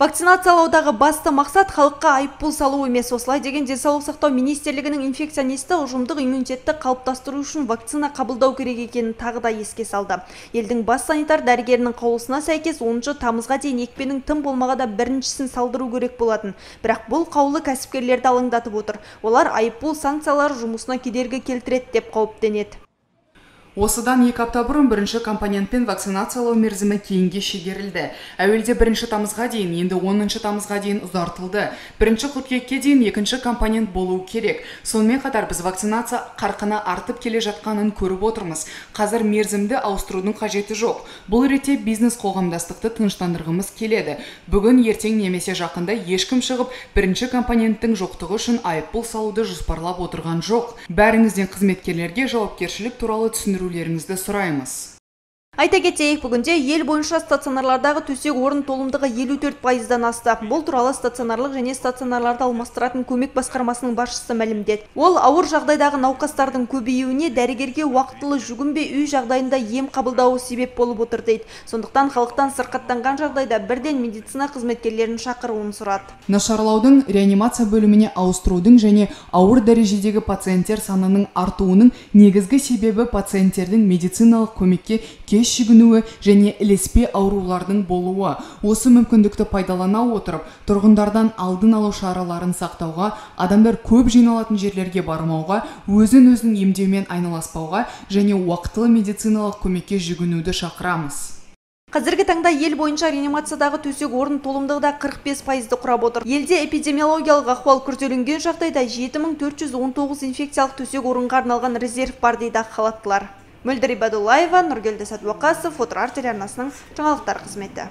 Вакцинациялаудағы басты мақсат халыққа айыппұл салу емес. Осылай деген денсаулық сақтау министрлігінің инфекционисті ұжымдық иммунитетті қалыптастыру үшін вакцина қабылдау керек екенін тағы да еске салды. Елдің бас санитар дәрігерінің қаулысына сәйкес 10 тамызға дейін екпенің тым да біріншісін салдыру керек болатын. Бірақ бұл қаулы кәсіпкерлерді алаңдатып отыр. Олар айыппұл санкциялары жұмысына кедергі келтіреді деп қауіптенеді осыдан екі апта бұрын бірінші компонентпен вакцинациялау мерзімі кейінге шегерілді әуелде бірінші тамызға дейін енді оныншы тамызға дейін ұзартылды бірінші қыркүйекке дейін екінші компонент болуы керек сонымен қатар біз вакцинация қарқыны артып келе жатқанын көріп отырмыз қазір мерзімді ауыстырудың қажеті жоқ бұл ретте бизнес қоғамдастықты тыныштандырғымыз келеді бүгін ертең немесе жақында ешкім шығып бірінші компоненттің жоқтығы үшін айыппұл салуды жоспарлап отырған жоқ бәріңізден қызметкерлерге жауапкершілік туралы түсіндіру білулеріңізді сұраймыз айта кетейік бүгінде ел бойынша стационарлардағы төсек орын толымдығы 54 пайыздан асты бұл туралы стационарлық және стационарларды алмастыратын көмек басқармасының басшысы мәлімдеді ол ауыр жағдайдағы науқастардың көбеюіне дәрігерге уақытылы жүгінбей үй жағдайында ем қабылдауы себеп болып отыр дейді сондықтан халықтан сырқаттанған жағдайда бірден медицина қызметкерлерін шақыруын сұрады нашарлаудың реанимация бөліміне ауыстырудың және ауыр дәрежедегі пациенттер санының артуының негізгі себебі пациенттердің медициналық көмекке кеш шегінуі және ілеспе аурулардың болуы осы мүмкіндікті пайдалана отырып тұрғындардан алдын алу шараларын сақтауға адамдар көп жиналатын жерлерге бармауға өзін өзін емдеумен айналаспауға және уақытылы медициналық көмекке жүгінуді шақырамыз қазіргі таңда ел бойынша реанимациядағы төсек орын толымдығы да 45 пайызды құрап отыр елде эпидемиологиялық ахуал күрделенген жағдайда 7419 инфекциялық төсек орынға арналған резерв бар дейді ақ халаттылар мөлдір ибадуллаева нұргелді сәдуақасов отырар телеарнасының жаңалықтар қызметі